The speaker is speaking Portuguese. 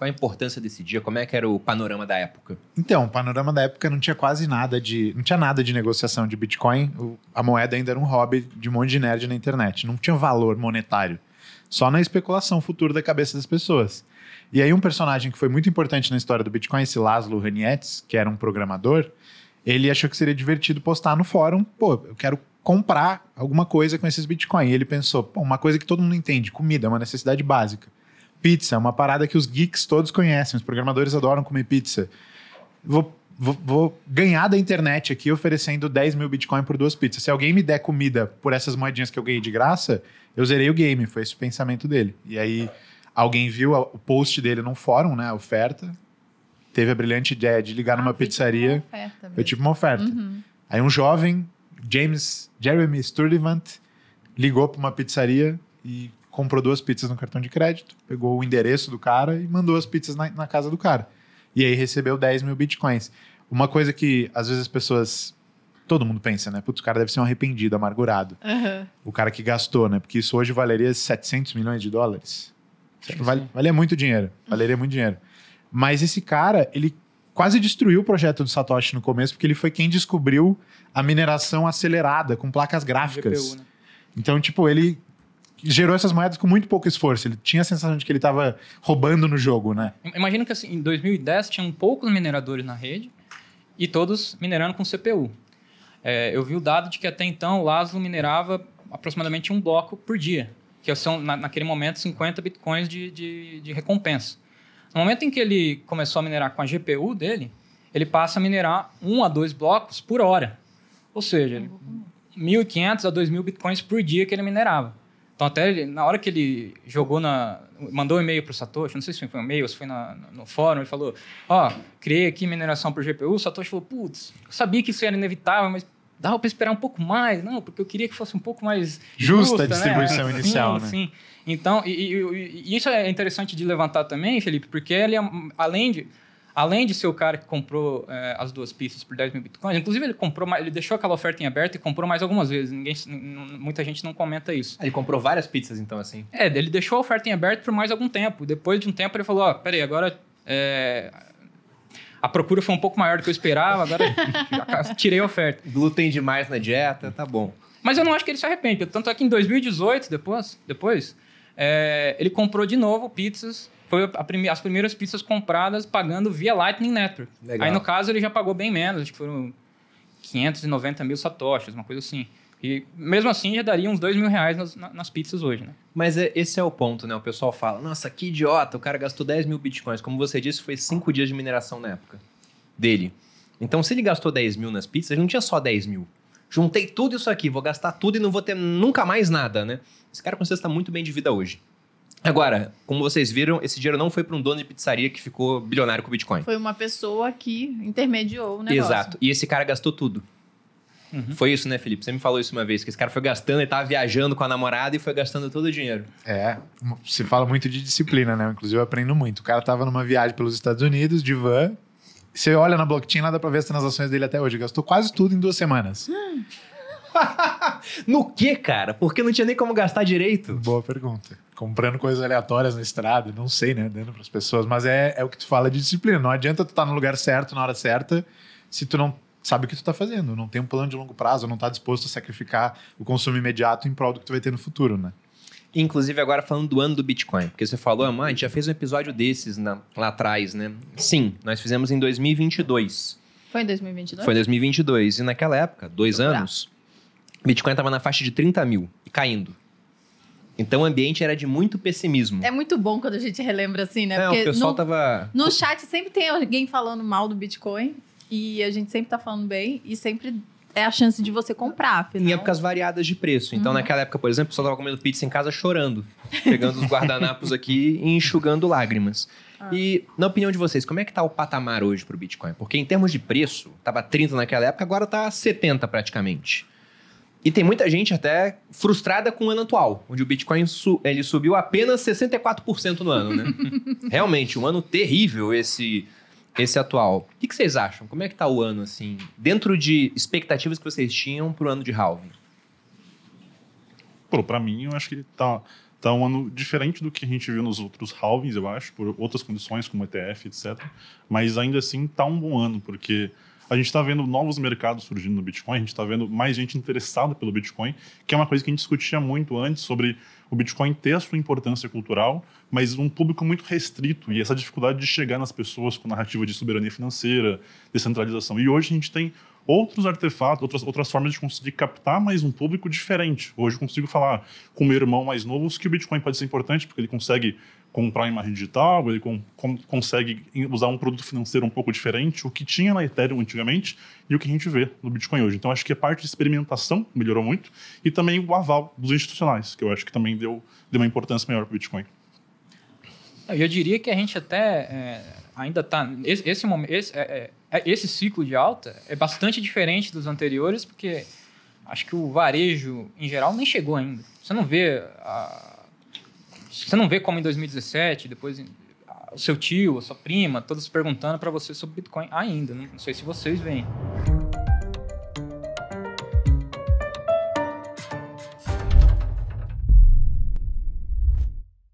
Qual a importância desse dia? Como é que era o panorama da época? Então, o panorama da época não tinha quase nada de. não tinha nada de negociação de Bitcoin. A moeda ainda era um hobby de um monte de nerd na internet. Não tinha valor monetário. Só na especulação futura da cabeça das pessoas. E aí, um personagem que foi muito importante na história do Bitcoin, esse Laszlo Ranietes, que era um programador, ele achou que seria divertido postar no fórum: pô, eu quero comprar alguma coisa com esses Bitcoin. E ele pensou: pô, uma coisa que todo mundo entende: comida, é uma necessidade básica. Pizza é uma parada que os geeks todos conhecem, os programadores adoram comer pizza. Vou, vou, vou ganhar da internet aqui oferecendo 10 mil Bitcoin por duas pizzas. Se alguém me der comida por essas moedinhas que eu ganhei de graça, eu zerei o game. Foi esse o pensamento dele. E aí alguém viu o post dele num fórum, né? A oferta. Teve a brilhante ideia de ligar ah, numa pizzaria. Tipo foi tive uma oferta. Uhum. Aí um jovem, James Jeremy Sturlevant, ligou para uma pizzaria e comprou duas pizzas no cartão de crédito, pegou o endereço do cara e mandou as pizzas na, na casa do cara. E aí recebeu 10 mil bitcoins. Uma coisa que às vezes as pessoas. Todo mundo pensa, né? Putz, o cara deve ser um arrependido, amargurado. Uhum. O cara que gastou, né? Porque isso hoje valeria 700 milhões de dólares. Vale, muito dinheiro. Valeria muito dinheiro. Mas esse cara, ele quase destruiu o projeto do Satoshi no começo, porque ele foi quem descobriu a mineração acelerada com placas gráficas. GPU, né? Então, tipo, ele gerou essas moedas com muito pouco esforço. Ele tinha a sensação de que ele estava roubando no jogo, né? Imagino que assim, em 2010 tinham poucos mineradores na rede e todos minerando com CPU. É, eu vi o dado de que até então o Laszlo minerava aproximadamente um bloco por dia, que são, na, naquele momento, 50 bitcoins de, de, de recompensa. No momento em que ele começou a minerar com a GPU dele, ele passa a minerar um a dois blocos por hora. Ou seja, 1.500 a 2.000 bitcoins por dia que ele minerava. Então, até ele, na hora que ele jogou na. mandou um e-mail para o Satoshi, não sei se foi um e-mail, se foi na, no fórum, ele falou: Ó, oh, criei aqui mineração para o GPU. O Satoshi falou: Putz, eu sabia que isso era inevitável, mas dava para esperar um pouco mais, não, porque eu queria que fosse um pouco mais. Justa, justa a né? distribuição né? inicial, sim, né? Sim. Então, e, e, e, isso é interessante de levantar também, Felipe, porque ele, é, além de além de ser o cara que comprou é, as duas pistas por 10 mil bitcoins, inclusive ele comprou, ele deixou aquela oferta em aberto e comprou mais algumas vezes. Ninguém, muita gente não comenta isso. Ele comprou várias pizzas, então, assim? É, ele deixou a oferta em aberto por mais algum tempo. Depois de um tempo ele falou, ó, oh, peraí, agora... É, a procura foi um pouco maior do que eu esperava, agora tirei a oferta. Glúten demais na dieta, tá bom. Mas eu não acho que ele se arrepende. Tanto é que em 2018, depois, depois é, ele comprou de novo pizzas. Foi prime as primeiras pizzas compradas pagando via Lightning Network. Legal. Aí, no caso, ele já pagou bem menos. Acho que foram 590 mil satoshis, uma coisa assim. E mesmo assim já daria uns dois mil reais nas, nas, pizzas hoje, né? Mas é, esse é o ponto, né? O pessoal fala, nossa, que idiota, o cara gastou 10 mil bitcoins. Como você disse, foi cinco dias de mineração na época dele. Então, se ele gastou 10 mil nas pizzas, ele não tinha só 10 mil. Juntei tudo isso aqui, vou gastar tudo e não vou ter nunca mais nada, né? Esse cara com certeza está muito bem de vida hoje. Agora, como vocês viram, esse dinheiro não foi para um dono de pizzaria que ficou bilionário com Bitcoin. Foi uma pessoa que intermediou o negócio. Exato. E esse cara gastou tudo. Uhum. Foi isso, né, Felipe? Você me falou isso uma vez, que esse cara foi gastando, ele tava viajando com a namorada e foi gastando todo o dinheiro. É, se fala muito de disciplina, né? Inclusive eu aprendo muito. O cara tava numa viagem pelos Estados Unidos de van, você olha na blockchain lá, dá pra ver as transações dele até hoje. Gastou quase tudo em duas semanas. no que, cara? Porque não tinha nem como gastar direito. Boa pergunta. Comprando coisas aleatórias na estrada, não sei, né? Dando para as pessoas, mas é, é o que tu fala de disciplina. Não adianta tu estar tá no lugar certo, na hora certa, se tu não sabe o que tu está fazendo, não tem um plano de longo prazo, não está disposto a sacrificar o consumo imediato em prol do que tu vai ter no futuro, né? Inclusive, agora falando do ano do Bitcoin, porque você falou, ah, a gente já fez um episódio desses na, lá atrás, né? Sim, nós fizemos em 2022. Foi em 2022? Foi em 2022. E naquela época, dois Vou anos, procurar. Bitcoin estava na faixa de 30 mil e caindo. Então o ambiente era de muito pessimismo. É muito bom quando a gente relembra assim, né? É, Porque o pessoal no, tava. No chat sempre tem alguém falando mal do Bitcoin e a gente sempre tá falando bem e sempre é a chance de você comprar, afinal. Em épocas variadas de preço. Então, uhum. naquela época, por exemplo, só estava comendo pizza em casa chorando, pegando os guardanapos aqui e enxugando lágrimas. Ah. E, na opinião de vocês, como é que está o patamar hoje para o Bitcoin? Porque em termos de preço, estava 30 naquela época, agora está 70 praticamente. E tem muita gente até frustrada com o ano atual, onde o Bitcoin su ele subiu apenas 64% no ano, né? Realmente, um ano terrível esse esse atual. O que, vocês acham? Como é que tá o ano, assim, dentro de expectativas que vocês tinham para o ano de halving? Pô, mim, eu acho que tá, tá um ano diferente do que a gente viu nos outros halvings, eu acho, por outras condições, como ETF, etc. Mas ainda assim, tá um bom ano, porque a gente está vendo novos mercados surgindo no Bitcoin, a gente está vendo mais gente interessada pelo Bitcoin, que é uma coisa que a gente discutia muito antes sobre o Bitcoin ter a sua importância cultural, mas um público muito restrito e essa dificuldade de chegar nas pessoas com narrativa de soberania financeira, descentralização. E hoje a gente tem outros artefatos, outras, outras formas de conseguir captar mais um público diferente. Hoje eu consigo falar com meu irmão mais novo que o Bitcoin pode ser importante, porque ele consegue comprar em imagem digital, ele com, com, consegue usar um produto financeiro um pouco diferente, o que tinha na Ethereum antigamente e o que a gente vê no Bitcoin hoje. Então, acho que a parte de experimentação melhorou muito e também o aval dos institucionais, que eu acho que também deu, deu uma importância maior para o Bitcoin. Eu diria que a gente até é, ainda está... Esse, esse, momento... Esse, é, é é, esse ciclo de alta é bastante diferente dos anteriores, porque acho que o varejo em geral nem chegou ainda. Você não vê a... você não vê como em 2017, depois o seu tio, a sua prima, todos perguntando para você sobre Bitcoin ainda. Né? Não sei se vocês veem.